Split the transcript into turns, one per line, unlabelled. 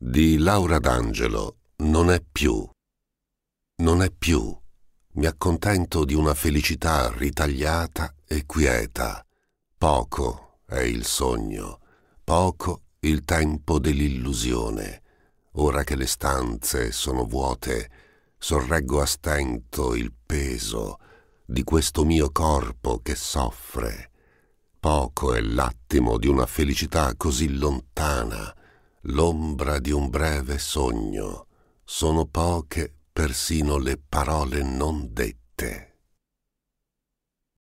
di Laura D'Angelo non è più. Non è più. Mi accontento di una felicità ritagliata e quieta. Poco è il sogno, poco il tempo dell'illusione. Ora che le stanze sono vuote, sorreggo a stento il peso di questo mio corpo che soffre. Poco è l'attimo di una felicità così lontana l'ombra di un breve sogno, sono poche persino le parole non
dette.